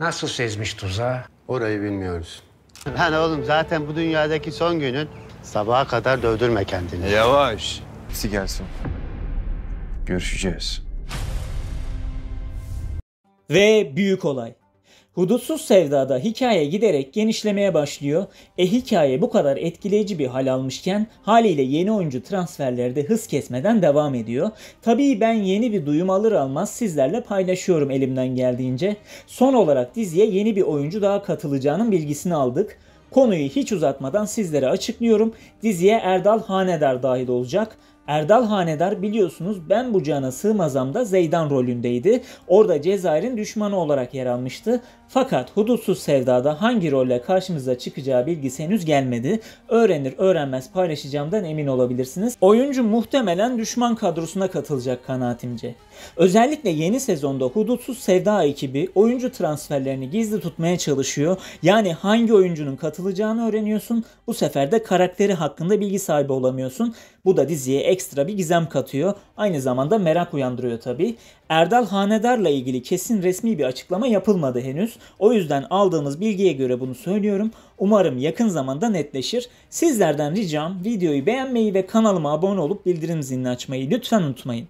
Nasıl sezmiş tuzağı? Orayı bilmiyoruz. Lan oğlum zaten bu dünyadaki son günün sabaha kadar dövdürme kendini. Yavaş. Hepsi gelsin. Görüşeceğiz. Ve büyük olay. Hudutsuz Sevda'da hikaye giderek genişlemeye başlıyor. E hikaye bu kadar etkileyici bir hal almışken haliyle yeni oyuncu transferleri de hız kesmeden devam ediyor. Tabii ben yeni bir duyum alır almaz sizlerle paylaşıyorum elimden geldiğince. Son olarak diziye yeni bir oyuncu daha katılacağının bilgisini aldık. Konuyu hiç uzatmadan sizlere açıklıyorum. Diziye Erdal Hanedar dahil olacak. Erdal Hanedar biliyorsunuz Ben Bu Cana Sığmazam'da Zeydan rolündeydi. Orada Cezayir'in düşmanı olarak yer almıştı. Fakat Hudutsuz Sevda'da hangi rolle karşımıza çıkacağı bilgisi henüz gelmedi. Öğrenir öğrenmez paylaşacağımdan emin olabilirsiniz. Oyuncu muhtemelen düşman kadrosuna katılacak kanaatimce. Özellikle yeni sezonda Hudutsuz Sevda ekibi oyuncu transferlerini gizli tutmaya çalışıyor. Yani hangi oyuncunun katılacağını öğreniyorsun. Bu sefer de karakteri hakkında bilgi sahibi olamıyorsun. Bu da diziye ek ekstra bir gizem katıyor. Aynı zamanda merak uyandırıyor tabii. Erdal Hanedar'la ilgili kesin resmi bir açıklama yapılmadı henüz. O yüzden aldığımız bilgiye göre bunu söylüyorum. Umarım yakın zamanda netleşir. Sizlerden ricam videoyu beğenmeyi ve kanalıma abone olup bildirim zilini açmayı lütfen unutmayın.